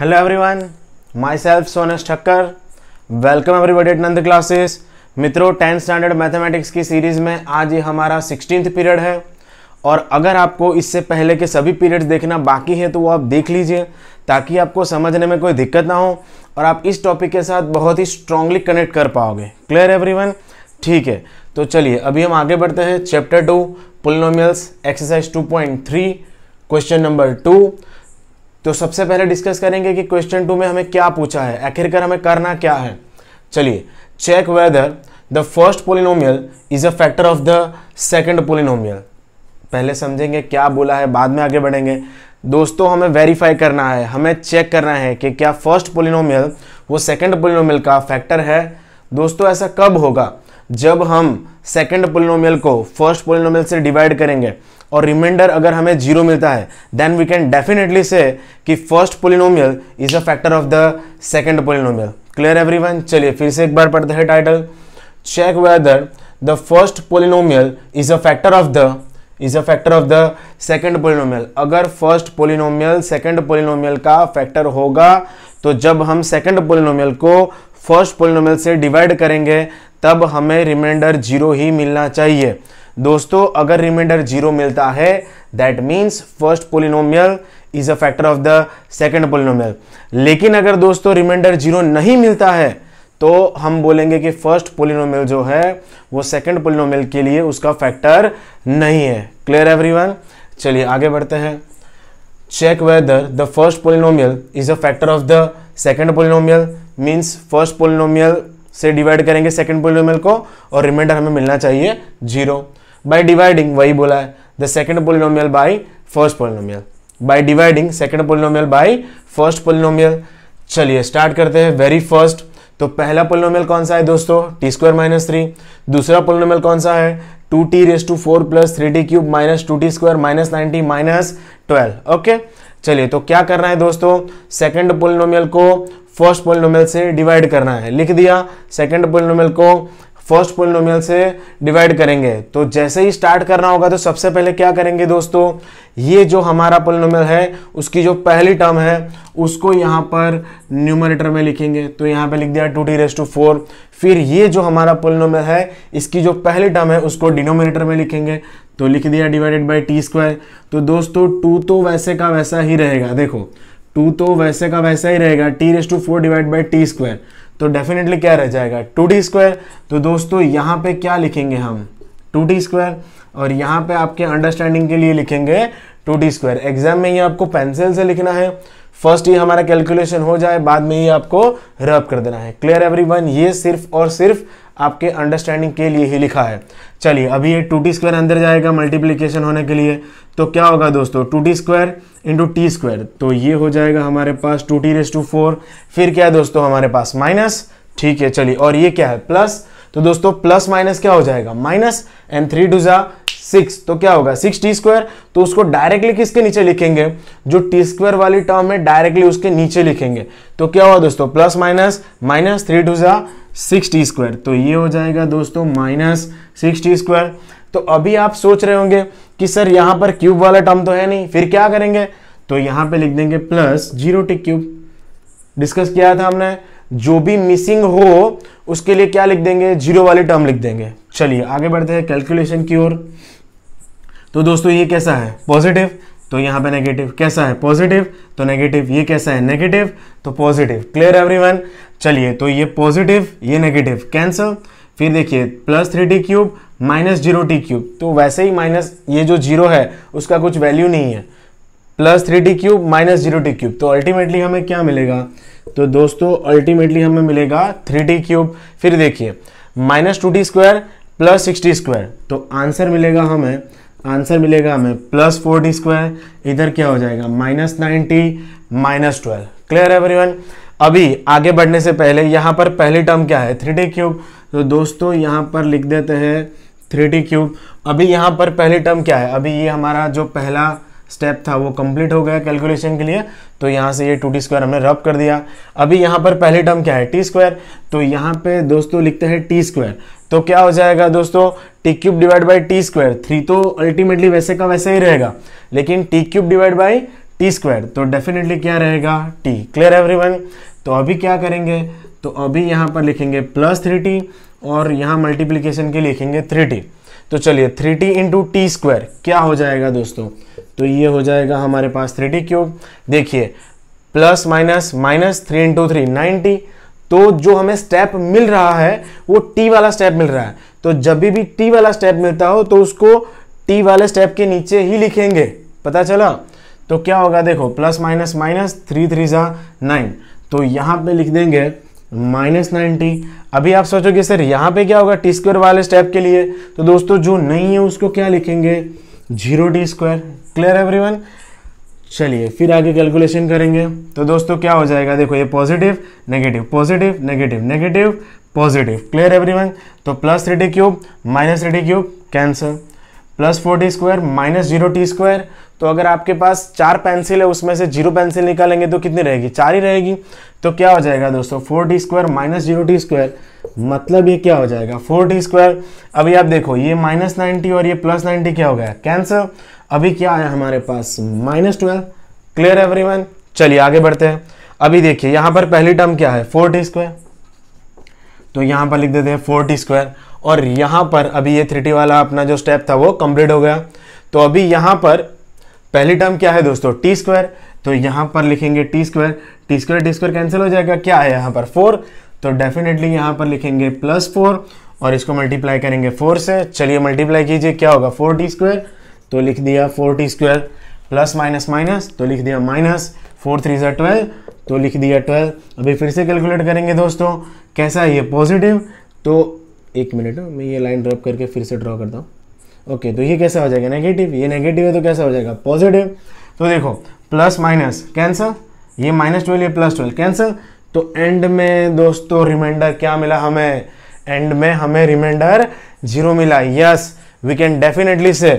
hello everyone myself Sonas Thakkar welcome everybody at Nand classes मित्रों tenth standard mathematics की series में आज ये हमारा सिक्सटीन पीरियड है और अगर आपको इससे पहले के सभी पीरियड्स देखना बाकी है तो वो आप देख लीजिए ताकि आपको समझने में कोई दिक्कत ना हो और आप इस टॉपिक के साथ बहुत ही स्ट्रांगली कनेक्ट कर पाओगे क्लियर एवरी ठीक है तो चलिए अभी हम आगे बढ़ते हैं chapter two polynomials exercise two point three question number two तो सबसे पहले डिस्कस करेंगे कि क्वेश्चन टू में हमें क्या पूछा है आखिरकार हमें करना क्या है चलिए check whether the first polynomial is a factor of the second polynomial पहले समझेंगे क्या बोला है बाद में आगे बढ़ेंगे दोस्तों हमें वेरीफाई करना है हमें चेक करना है कि क्या फर्स्ट पोलिनोमियल वो सेकेंड पोलिनोमियल का फैक्टर है दोस्तों ऐसा कब होगा जब हम सेकेंड पोलिनोमियल को फर्स्ट पोलिनोमियल से डिवाइड करेंगे और रिमाइंडर अगर हमें जीरो मिलता है then we can definitely say कि first polynomial is a factor of the second polynomial clear one चलिए फिर से एक बार पढ़ते हैं title check whether the first polynomial is a factor of the is a factor of the second polynomial अगर first polynomial second polynomial का factor होगा तो जब हम सेकेंड पोलिनोमियल को फर्स्ट पोलिनोमियल से डिवाइड करेंगे तब हमें रिमाइंडर जीरो ही मिलना चाहिए दोस्तों अगर रिमाइंडर जीरो मिलता है that means first polynomial is a factor of the second polynomial लेकिन अगर दोस्तों रिमाइंडर जीरो नहीं मिलता है तो हम बोलेंगे कि फर्स्ट पोलिनोमियल जो है वो सेकेंड पोलिनोमियल के लिए उसका फैक्टर नहीं है क्लियर वन चलिए आगे बढ़ते हैं check whether the first polynomial is a factor of the second polynomial means first polynomial से डिवाइड करेंगे सेकेंड पोलिनोमियल को और रिमाइंडर हमें मिलना चाहिए जीरो बाय डिवाइडिंग वही बोला है the second polynomial by first polynomial by dividing second polynomial by first polynomial चलिए स्टार्ट करते हैं वेरी फर्स्ट तो पहला पोलिनोमियल कौन सा है दोस्तों टी स्क्वायर माइनस थ्री दूसरा पोलिनोमियल कौन सा है two t raise to four plus three t cube minus two t square minus ninety minus twelve okay चलिए तो क्या करना है दोस्तों सेकंड पोलिनोमियल को फर्स्ट पोलिनोमियल से डिवाइड करना है लिख दिया सेकंड पोलिनोमियल को फर्स्ट पोलिनोमियल से डिवाइड करेंगे तो जैसे ही स्टार्ट करना होगा तो सबसे पहले क्या करेंगे दोस्तों ये जो हमारा पोलिनोमियल है उसकी जो पहली टर्म है उसको यहाँ पर न्यूमरेटर में लिखेंगे तो यहाँ पे लिख दिया two t raise to four फिर ये जो हमारा पोलिनोमियल है इसकी जो पहली टर्म है उसको डिनोमिनेटर में लिखेंगे तो लिख दिया डिवाइडेड बाई टी स्क्वायर तो दोस्तों टू तो वैसे का वैसा ही रहेगा देखो टू तो वैसे का वैसा ही रहेगा t raise to four divide by t square तो डेफिनेटली क्या रह जाएगा टू टी स्क्वायर तो दोस्तों यहाँ पे क्या लिखेंगे हम टू टी स्क्वायर और यहाँ पे आपके अंडरस्टैंडिंग के लिए लिखेंगे टू टी स्क्वायर एग्जाम में ये आपको पेंसिल से लिखना है फर्स्ट ये हमारा कैलकुलेशन हो जाए बाद में ये आपको रब कर देना है क्लियर वन ये सिर्फ और सिर्फ आपके अंडरस्टैंडिंग के लिए ही लिखा है चलिए अभी ये टू टी स्क्वायर अंदर जाएगा मल्टीप्लीकेशन होने के लिए तो क्या होगा दोस्तों two t square into t square तो ये हो जाएगा हमारे पास two t raise to four फिर क्या है दोस्तों हमारे पास माइनस ठीक है चलिए और ये क्या है प्लस तो दोस्तों प्लस माइनस क्या हो जाएगा माइनस एंड थ्री टू जा सिक्स तो क्या होगा सिक्स टी स्क्वायर तो उसको डायरेक्टली किसके नीचे लिखेंगे जो टी स्क्वायर वाली टर्म है डायरेक्टली उसके नीचे लिखेंगे तो क्या हुआ दोस्तों plus minus minus three two जा सिक्सटी स्क्वायर तो ये हो जाएगा दोस्तों माइनस सिक्स टी स्क्वायर तो अभी आप सोच रहे होंगे कि सर यहां पर क्यूब वाला टर्म तो है नहीं फिर क्या करेंगे तो यहां पे लिख देंगे plus zero t cube discuss किया था हमने जो भी मिसिंग हो उसके लिए क्या लिख देंगे जीरो वाले टर्म लिख देंगे चलिए आगे बढ़ते हैं कैलकुलेशन की ओर तो दोस्तों ये कैसा है पॉजिटिव तो यहां पे नेगेटिव कैसा है पॉजिटिव तो नेगेटिव ये कैसा है नेगेटिव तो पॉजिटिव क्लियर एवरीवन चलिए तो ये पॉजिटिव ये नेगेटिव कैंसल फिर देखिए plus three t cube minus zero t cube तो वैसे ही माइनस ये जो जीरो है उसका कुछ वैल्यू नहीं है plus three t cube minus zero t cube तो अल्टीमेटली हमें क्या मिलेगा तो दोस्तों अल्टीमेटली हमें मिलेगा थ्री टी क्यूब फिर देखिए minus two t square plus sixty square तो आंसर मिलेगा हमें आंसर मिलेगा हमें प्लस फोर टी स्क्वायर इधर क्या हो जाएगा minus ninety minus twelve clear everyone अभी आगे बढ़ने से पहले यहाँ पर पहली टर्म क्या है थ्री टी क्यूब तो दोस्तों यहाँ पर लिख देते हैं थ्री टी क्यूब अभी यहाँ पर पहली टर्म क्या है अभी ये हमारा जो पहला स्टेप था वो कंप्लीट हो गया कैलकुलेशन के लिए तो यहाँ से ये टू टी स्क्वायर हमने रब कर दिया अभी यहाँ पर पहली टर्म क्या है टी स्क्वायर तो यहाँ पे दोस्तों लिखते हैं टी स्क्वायर तो क्या हो जाएगा दोस्तों t cube divide by t square three तो अल्टीमेटली वैसे का वैसे ही रहेगा लेकिन t cube divide by t square तो डेफिनेटली क्या रहेगा टी क्लियर एवरीवन तो अभी क्या करेंगे तो अभी यहाँ पर लिखेंगे प्लस थ्री टी और यहाँ मल्टीप्लीकेशन के लिखेंगे थ्री टी तो चलिए three t into t square क्या हो जाएगा दोस्तों तो ये हो जाएगा हमारे पास थ्री टी क्यूब देखिए plus minus minus three into three ninety तो जो हमें स्टेप मिल रहा है वो टी वाला स्टेप मिल रहा है तो जब भी टी वाला स्टेप मिलता हो तो उसको टी वाले स्टेप के नीचे ही लिखेंगे पता चला तो क्या होगा देखो plus minus minus three three ज़ा नाइन तो यहाँ पे लिख देंगे माइनस नाइन्टी अभी आप सोचोगे सर यहाँ पे क्या होगा टी स्क्वायर वाले स्टेप के लिए तो दोस्तों जो नहीं है उसको क्या लिखेंगे zero t square clear everyone चलिए फिर आगे कैलकुलेशन करेंगे तो दोस्तों क्या हो जाएगा देखो ये positive negative positive negative negative positive clear one तो plus three t cube minus three t cube cancel plus four t square minus zero t square तो अगर आपके पास चार पेंसिल है उसमें से जीरो पेंसिल निकालेंगे तो कितनी रहेगी चार ही रहेगी तो क्या हो जाएगा दोस्तों four t square minus zero t square मतलब ये क्या हो जाएगा फोर टी स्क्वायर अभी आप देखो ये माइनस नाइनटी और ये प्लस नाइनटी क्या हो गया कैंसर अभी क्या आया हमारे पास माइनस ट्वेल्व क्लियर वन चलिए आगे बढ़ते हैं अभी देखिए यहाँ पर पहली टर्म क्या है फोर टी स्क्वायर तो यहाँ पर लिख देते हैं फोर टी स्क्वायर और यहाँ पर अभी ये थ्री टी वाला अपना जो स्टेप था वो कंप्लीट हो गया तो अभी यहाँ पर पहली टर्म क्या है दोस्तों टी स्क्वायर तो यहाँ पर लिखेंगे t square t square t square cancel हो जाएगा क्या है यहाँ पर फोर तो डेफिनेटली यहाँ पर लिखेंगे प्लस फोर और इसको मल्टीप्लाई करेंगे फोर से चलिए मल्टीप्लाई कीजिए क्या होगा फोर टी स्क्वायर तो लिख दिया four t square plus minus minus तो लिख दिया माइनस फोर थ्री सा ट्वेल्व तो लिख दिया ट्वेल्व अभी फिर से कैलकुलेट करेंगे दोस्तों कैसा है ये पॉजिटिव तो एक मिनट हाँ, मैं ये लाइन ड्रॉप करके फिर से ड्रॉ करता हूँ ओके तो ये कैसा हो जाएगा नेगेटिव ये नेगेटिव है तो कैसा हो जाएगा पॉजिटिव तो देखो प्लस माइनस कैंसल ये माइनस ट्वेल्व ये प्लस ट्वेल्व कैंसल तो एंड में दोस्तों रिमाइंडर क्या मिला हमें एंड में हमें रिमाइंडर जीरो मिला yes we can definitely say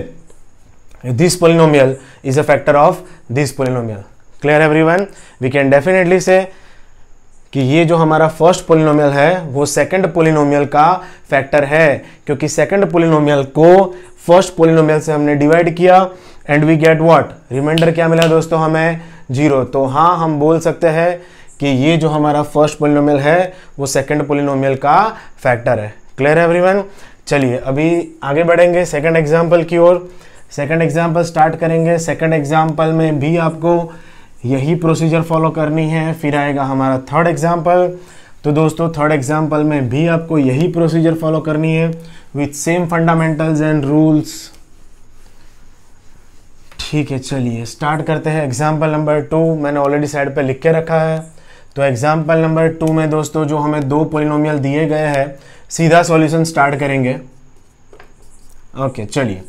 this is is factor of of polynomial clear everyone we can definitely say कि ये जो हमारा फर्स्ट पोलिनोमियल है वो सेकंड पोलिनोमियल का फैक्टर है क्योंकि सेकंड पोलिनोमियल को फर्स्ट पोलिनोमियल से हमने डिवाइड किया and we get what reminder क्या मिला दोस्तों हमें जीरो तो हाँ हम बोल सकते हैं कि ये जो हमारा फर्स्ट पोलिनोमियल है वो सेकंड पोलिनोमियल का फैक्टर है क्लियर एवरी वन चलिए अभी आगे बढ़ेंगे सेकेंड एग्जाम्पल की ओर सेकेंड एग्जाम्पल स्टार्ट करेंगे सेकेंड एग्जाम्पल में भी आपको यही प्रोसीजर फॉलो करनी है फिर आएगा हमारा थर्ड एग्जाम्पल तो दोस्तों थर्ड एग्जाम्पल में भी आपको यही प्रोसीजर फॉलो करनी है with same fundamentals and rules ठीक है चलिए स्टार्ट करते हैं एग्जाम्पल नंबर टू मैंने ऑलरेडी साइड पे लिख के रखा है तो एग्जाम्पल नंबर टू में दोस्तों जो हमें दो पोलिनोमियल दिए गए हैं सीधा सॉल्यूशन स्टार्ट करेंगे ओके चलिए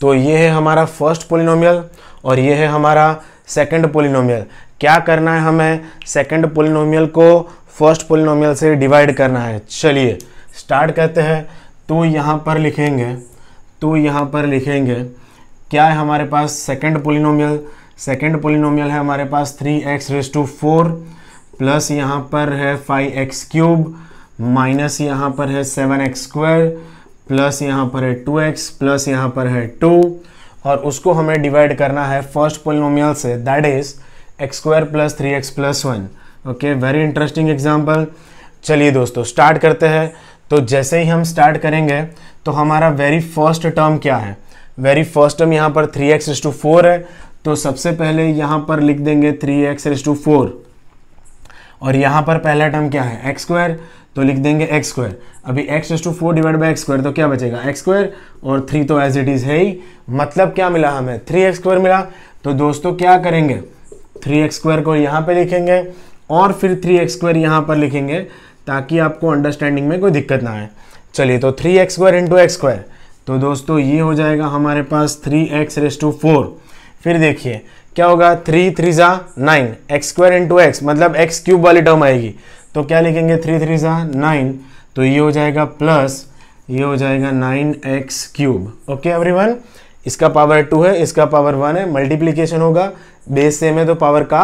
तो ये है हमारा फर्स्ट पोलिनोमियल और ये है हमारा सेकंड पोलिनोमियल क्या करना है हमें सेकंड पोलिनोमियल को फर्स्ट पोलिनोमियल से डिवाइड करना है चलिए स्टार्ट करते हैं तो यहाँ पर लिखेंगे तो यहाँ पर लिखेंगे क्या है हमारे पास सेकंड पोलिनोमियल सेकंड पोलिनोमियल है हमारे पास three x raise to four plus यहाँ पर है फाइव एक्स क्यूब माइनस यहाँ पर है सेवन एक्स स्क्वायर प्लस यहाँ पर है टू एक्स प्लस यहाँ पर है टू और उसको हमें डिवाइड करना है फर्स्ट पोलिनोमियल से that is x square plus three x plus one okay very interesting example चलिए दोस्तों स्टार्ट करते हैं तो जैसे ही हम स्टार्ट करेंगे तो हमारा वेरी फर्स्ट टर्म क्या है वेरी फर्स्ट टर्म यहाँ पर थ्री एक्स टू फोर है तो सबसे पहले यहाँ पर लिख देंगे थ्री एक्स टू फोर और यहाँ पर पहला टर्म क्या है एक्स स्क्वायर तो लिख देंगे एक्स स्क्वायर अभी x s to four divide by x square तो क्या बचेगा एक्स स्क्वायर और थ्री तो एज इट इज़ है ही मतलब क्या मिला हमें थ्री एक्स स्क्वायर मिला तो दोस्तों क्या करेंगे थ्री एक्स स्क्वायर को यहाँ पर लिखेंगे और फिर थ्री एक्स स्क्वायर यहाँ पर लिखेंगे ताकि आपको अंडरस्टैंडिंग में कोई दिक्कत ना आए चलिए तो three x square into x square तो दोस्तों ये हो जाएगा हमारे पास three x raise to four फिर देखिए क्या होगा थ्री थ्री ज़ा nine x square into x मतलब एक्स क्यूब वाली टर्म आएगी तो क्या लिखेंगे थ्री थ्री ज़ा नाइन तो ये हो जाएगा प्लस ये हो जाएगा nine x cube okay everyone इसका पावर टू है इसका पावर वन है मल्टीप्लीकेशन होगा बेस सेम है तो पावर का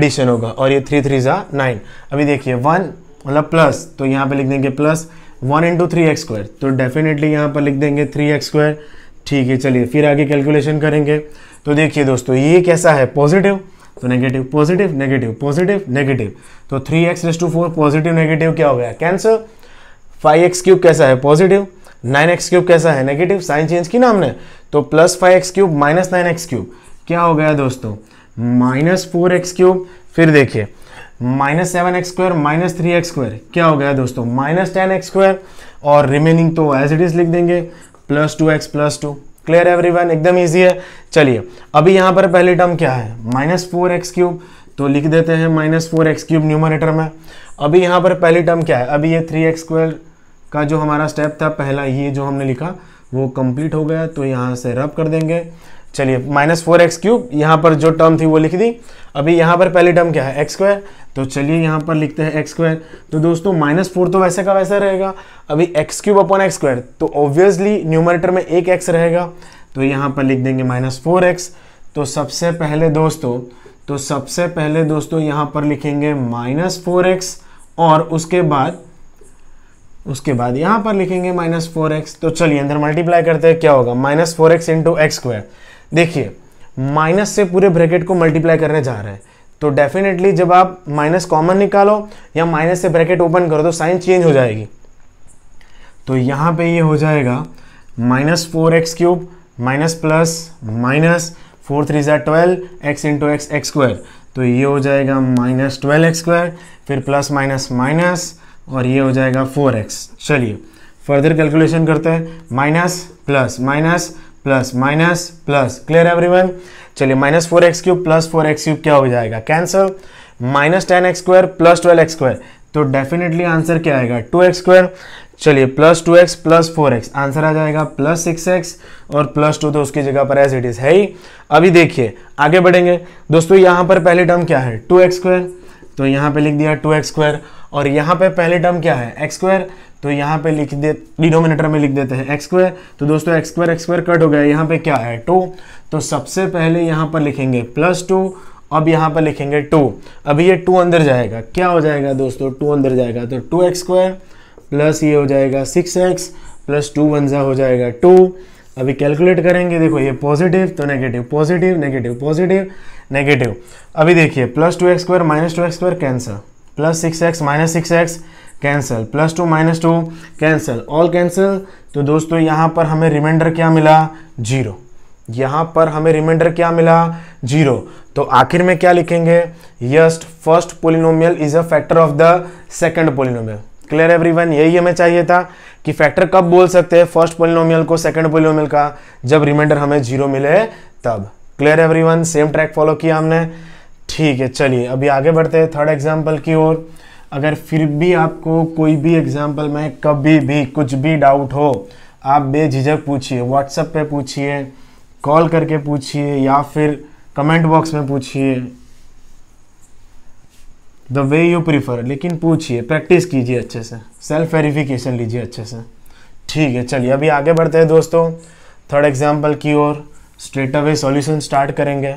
एडिशन होगा और ये थ्री थ्री ज़ा नाइन अभी देखिए वन मतलब प्लस तो, तो यहाँ पर लिख देंगे plus one into three x square तो डेफिनेटली यहाँ पर लिख देंगे थ्री एक्स स्क्वायर ठीक है चलिए फिर आगे कैलकुलेशन करेंगे तो देखिए दोस्तों ये कैसा है पॉजिटिव तो negative positive negative positive negative तो three x raise to four positive negative क्या हो गया कैंसर फाइव एक्स क्यूब कैसा है पॉजिटिव नाइन एक्स क्यूब कैसा है नेगेटिव साइन चेंज की नाम ने तो plus five x cube minus nine x cube क्या हो गया दोस्तों माइनस फोर एक्स क्यूब फिर देखिए minus seven x square minus three x square क्या हो गया दोस्तों माइनस टेन एक्स स्क्वायर और रिमेनिंग तो एज इट इज लिख देंगे plus two x plus two clear one एकदम ईजी है चलिए अभी यहाँ पर पहली टर्म क्या है माइनस फोर एक्स क्यूब तो लिख देते हैं minus four x cube numerator में अभी यहाँ पर पहली टर्म क्या है अभी ये थ्री एक्स स्क्वायर का जो हमारा स्टेप था पहला ये जो हमने लिखा वो कंप्लीट हो गया तो यहाँ से रब कर देंगे चलिए माइनस फोर एक्स क्यूब यहाँ पर जो टर्म थी वो लिख दी अभी यहाँ पर पहली टर्म क्या है एक्स स्क्वायर तो चलिए यहाँ पर लिखते हैं एक्स स्क्वायर तो दोस्तों माइनस फोर तो वैसे का वैसा रहेगा अभी x cube upon x square तो ऑब्वियसली न्यूमरेटर में एक एक्स रहेगा तो यहाँ पर लिख देंगे माइनस फोर एक्स तो सबसे पहले दोस्तों तो सबसे पहले दोस्तों यहाँ पर लिखेंगे माइनस फोर एक्स और उसके बाद उसके बाद यहाँ पर लिखेंगे माइनस फोर एक्स तो चलिए अंदर मल्टीप्लाई करते हैं क्या होगा minus four x into x square देखिए माइनस से पूरे ब्रैकेट को मल्टीप्लाई करने जा रहे हैं तो डेफिनेटली जब आप माइनस कॉमन निकालो या माइनस से ब्रैकेट ओपन करो तो साइन चेंज हो जाएगी तो यहाँ पे ये हो जाएगा minus four x cube minus plus minus four three जै twelve x into x x square तो ये हो जाएगा माइनस ट्वेल्व एक्स स्क्वायर फिर प्लस माइनस माइनस और ये हो जाएगा फोर एक्स चलिए फर्दर कैलकुलेशन करते हैं minus plus minus plus minus plus clear everyone चलिए minus four x cube plus four x cube क्या हो जाएगा cancel minus ten x square plus twelve x square तो डेफिनेटली आंसर क्या आएगा टू एक्स स्क्वायर चलिए plus two x plus four x answer आ जाएगा प्लस सिक्स एक्स और प्लस टू तो उसकी जगह पर एज इट इज़ है ही अभी देखिए आगे बढ़ेंगे दोस्तों यहाँ पर पहले टर्म क्या है टू एक्स स्क्वायर तो यहाँ पे लिख दिया टू एक्स स्क्वायर और यहाँ पे पहले टर्म क्या है एक्स स्क्वायर तो यहाँ पे लिख दे डिनोमिनेटर में लिख देते हैं एक्स स्क्वायर तो दोस्तों x square x square cut हो गया यहाँ पे क्या है टू तो सबसे पहले यहाँ पर लिखेंगे प्लस टू अब यहाँ पर लिखेंगे टू अभी ये टू अंदर जाएगा क्या हो जाएगा दोस्तों टू अंदर जाएगा तो टू एक्स स्क्वायर प्लस ये हो जाएगा six x plus two one जा हो जाएगा टू अभी कैलकुलेट करेंगे देखो ये पॉजिटिव तो negative positive negative positive negative अभी देखिए plus two x square minus two x square cancel plus six x minus six x cancel plus two minus two cancel all cancel तो दोस्तों यहाँ पर हमें रिमाइंडर क्या मिला जीरो यहाँ पर हमें रिमाइंडर क्या मिला जीरो तो आखिर में क्या लिखेंगे just first polynomial is a factor of the second polynomial clear everyone यही हमें चाहिए था कि फैक्टर कब बोल सकते हैं फर्स्ट पोलिनोमियल को सेकेंड पोलिनोमियल का जब रिमाइंडर हमें जीरो मिले तब clear everyone same track follow किया हमने ठीक है चलिए अभी आगे बढ़ते हैं थर्ड एग्जाम्पल की ओर अगर फिर भी आपको कोई भी एग्जाम्पल में कभी भी कुछ भी डाउट हो आप बेझिझक पूछिए व्हाट्सएप पे पूछिए कॉल करके पूछिए या फिर कमेंट बॉक्स में पूछिए द वे यू प्रीफर लेकिन पूछिए प्रैक्टिस कीजिए अच्छे से सेल्फ वेरिफिकेशन लीजिए अच्छे से ठीक है चलिए अभी आगे बढ़ते हैं दोस्तों थर्ड एग्जाम्पल की ओर स्ट्रेट अवे सॉल्यूशन स्टार्ट करेंगे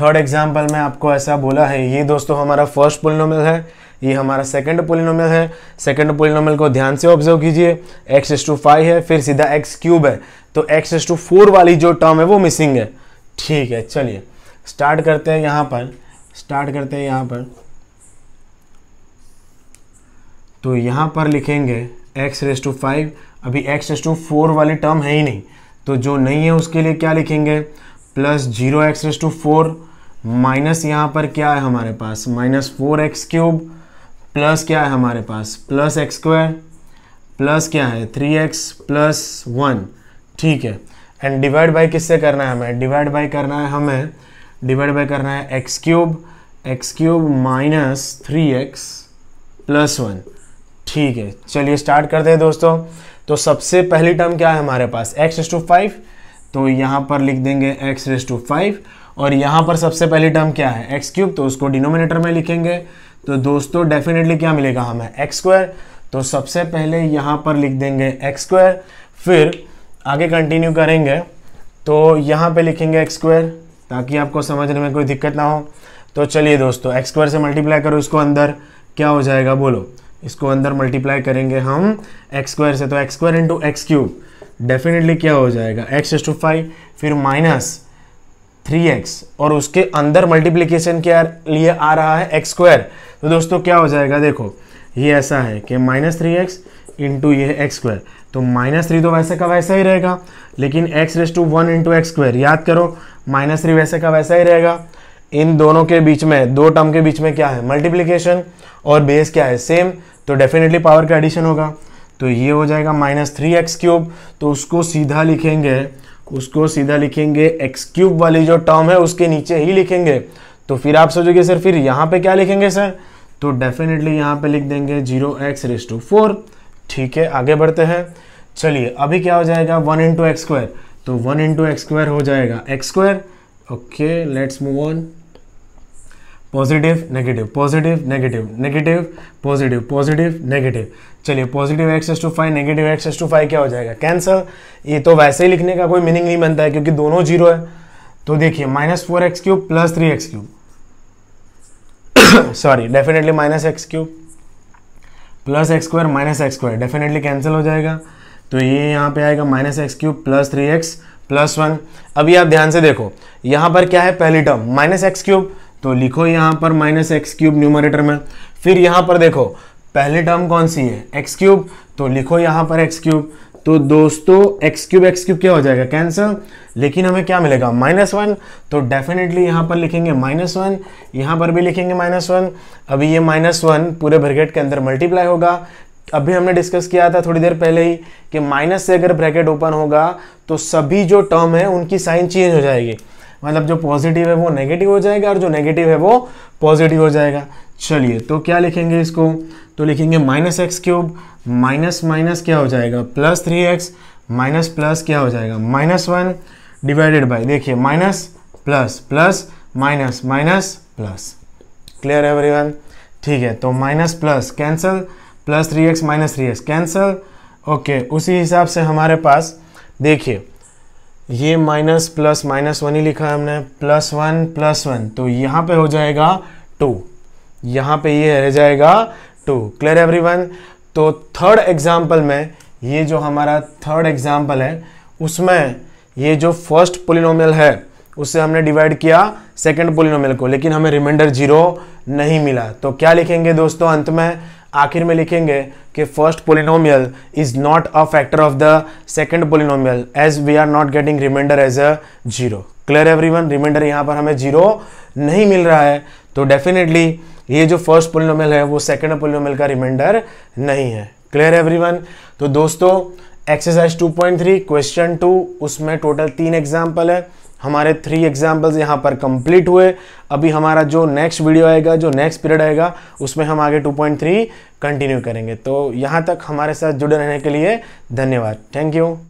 थर्ड एग्जाम्पल में आपको ऐसा बोला है ये दोस्तों हमारा फर्स्ट पोलिनोमियल है ये हमारा सेकंड पोलिनोमल है सेकंड पोलिनोमल को ध्यान से ऑब्जर्व कीजिए एक्स एस टू फाइव है फिर सीधा एक्स क्यूब है तो एक्स एस टू फोर वाली जो टर्म है वो मिसिंग है ठीक है चलिए स्टार्ट करते हैं यहाँ पर स्टार्ट करते हैं यहाँ पर तो यहाँ पर लिखेंगे एक्स रेस टू फाइव अभी एक्स रेस टू फोर वाली टर्म है ही नहीं तो जो नहीं है उसके लिए क्या लिखेंगे plus zero x raise to four minus यहाँ पर क्या है हमारे पास minus four x cube plus क्या है हमारे पास प्लस एक्स स्क्वायर प्लस क्या है थ्री एक्स प्लस वन ठीक है एंड डिवाइड बाई किससे करना है हमें डिवाइड बाई करना है हमें डिवाइड बाई करना है x cube x cube minus three x plus one ठीक है चलिए स्टार्ट करते हैं दोस्तों तो सबसे पहली टर्म क्या है हमारे पास एक्स रेस टू फाइव तो यहाँ पर लिख देंगे एक्स रेस टू फाइव और यहाँ पर सबसे पहली टर्म क्या है एक्स क्यूब तो उसको डिनोमिनेटर में लिखेंगे तो दोस्तों डेफिनेटली क्या मिलेगा हमें एक्स स्क्वायर तो सबसे पहले यहाँ पर लिख देंगे एक्स स्क्वायर फिर आगे कंटिन्यू करेंगे तो यहाँ पे लिखेंगे एक्स स्क्वायर ताकि आपको समझने में कोई दिक्कत ना हो तो चलिए दोस्तों एक्स स्क्वायर से मल्टीप्लाई करो इसको अंदर क्या हो जाएगा बोलो इसको अंदर मल्टीप्लाई करेंगे हम एक्स स्क्वायर से तो x square into x cube definitely क्या हो जाएगा एक्स एस टू फाइव फिर माइनस थ्री एक्स और उसके अंदर मल्टीप्लीकेशन के लिए आ रहा है एक्स स्क्वायर तो दोस्तों क्या हो जाएगा देखो ये ऐसा है कि माइनस थ्री एक्स इंटू ये एक्स स्क्वायर तो माइनस थ्री तो वैसे का वैसा ही रहेगा लेकिन x raise to one into x square याद करो माइनस थ्री वैसे का वैसा ही रहेगा इन दोनों के बीच में दो टर्म के बीच में क्या है मल्टीप्लीकेशन और बेस क्या है सेम तो डेफिनेटली पावर का एडिशन होगा तो ये हो जाएगा माइनस थ्री एक्स क्यूब तो उसको सीधा लिखेंगे उसको सीधा लिखेंगे एक्स क्यूब वाली जो टर्म है उसके नीचे ही लिखेंगे तो फिर आप सोचोगे सर फिर यहाँ पे क्या लिखेंगे सर तो डेफिनेटली यहाँ पे लिख देंगे zero x raise to four ठीक है आगे बढ़ते हैं चलिए अभी क्या हो जाएगा वन इंटू एक्स स्क्वायर तो वन इंटू एक्स स्क्वायर हो जाएगा x square okay let's move on positive negative positive negative negative positive positive negative चलिए positive access to five negative access to five क्या हो जाएगा कैंसल ये तो वैसे ही लिखने का कोई मीनिंग नहीं बनता है क्योंकि दोनों जीरो है तो देखिए minus four x cube plus three x cube sorry definitely minus x cube plus x square minus x square definitely cancel हो जाएगा तो ये यहाँ पे आएगा minus x cube plus three x plus one अभी आप ध्यान से देखो यहाँ पर क्या है पहली टर्म माइनस एक्स क्यूब तो लिखो यहाँ पर माइनस एक्स क्यूब न्यूमरेटर में फिर यहाँ पर देखो पहले टर्म कौन सी है एक्स क्यूब तो लिखो यहाँ पर एक्स क्यूब तो दोस्तों एक्स क्यूब एक्स क्यूब क्या हो जाएगा कैंसिल लेकिन हमें क्या मिलेगा माइनस वन तो डेफिनेटली यहाँ पर लिखेंगे माइनस वन यहाँ पर भी लिखेंगे माइनस वन अभी ये माइनस वन पूरे ब्रैकेट के अंदर मल्टीप्लाई होगा अभी हमने डिस्कस किया था थोड़ी देर पहले ही कि माइनस से अगर ब्रैकेट ओपन होगा तो सभी जो टर्म है उनकी साइन चेंज हो जाएगी मतलब जो पॉजिटिव है वो नेगेटिव हो जाएगा और जो नेगेटिव है वो पॉजिटिव हो जाएगा चलिए तो क्या लिखेंगे इसको तो लिखेंगे minus x cube minus minus क्या हो जाएगा plus three x minus plus क्या हो जाएगा माइनस वन डिवाइडेड बाई देखिए minus plus plus minus minus plus clear है वन ठीक है तो minus plus cancel plus three x minus three x cancel okay उसी हिसाब से हमारे पास देखिए ये माइनस प्लस माइनस वन ही लिखा है हमने प्लस वन प्लस वन तो यहाँ पे हो जाएगा टू यहाँ पे ये रह जाएगा टू क्लियर एवरीवन तो थर्ड एग्जाम्पल में ये जो हमारा थर्ड एग्जाम्पल है उसमें ये जो फर्स्ट पोलिनोमियल है उससे हमने डिवाइड किया सेकंड पोलिनोमियल को लेकिन हमें रिमाइंडर जीरो नहीं मिला तो क्या लिखेंगे दोस्तों अंत में आखिर में लिखेंगे कि first polynomial is not a factor of the second polynomial as we are not getting remainder as a zero clear everyone remainder यहाँ पर हमें जीरो नहीं मिल रहा है तो डेफिनेटली ये जो फर्स्ट पोलिनोमियल है वो सेकेंड पोलिनोमियल का रिमाइंडर नहीं है क्लियर एवरीवन तो दोस्तों एक्सरसाइज 2.3 क्वेश्चन 2 उसमें टोटल तीन एग्जाम्पल है हमारे थ्री एग्जाम्पल्स यहाँ पर कंप्लीट हुए अभी हमारा जो नेक्स्ट वीडियो आएगा जो नेक्स्ट पीरियड आएगा उसमें हम आगे 2.3 कंटिन्यू करेंगे तो यहाँ तक हमारे साथ जुड़े रहने के लिए धन्यवाद थैंक यू